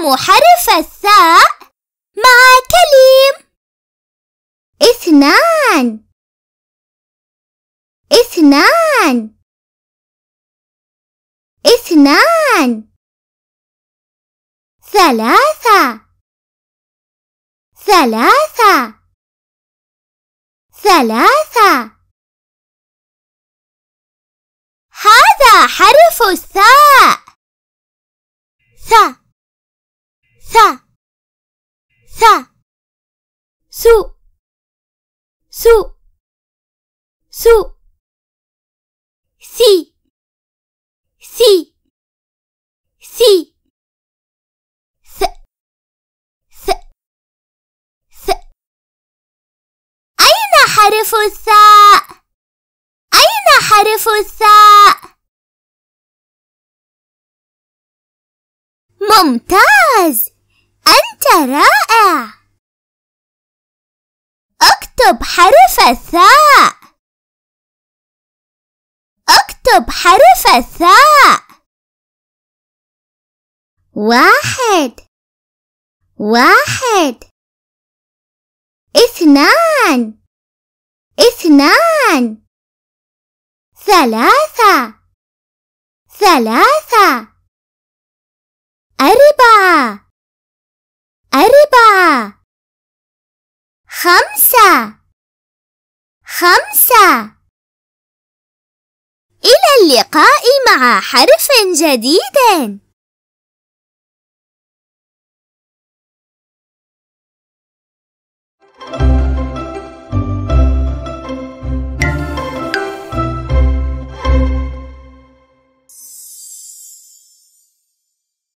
نتعلم حرف الثاء مع كليم اثنان اثنان اثنان ثلاثة ثلاثة ثلاثة هذا حرف الثاء سو سو سو سي سي سي س س س أين حرف الثاء؟ أين حرف الثاء؟ ممتاز أنت رائع اكتب حرف الثاء اكتب حرف الثاء واحد واحد اثنان اثنان ثلاثة ثلاثة أربعة أربعة خمسة خمسة إلى اللقاء مع حرف جديد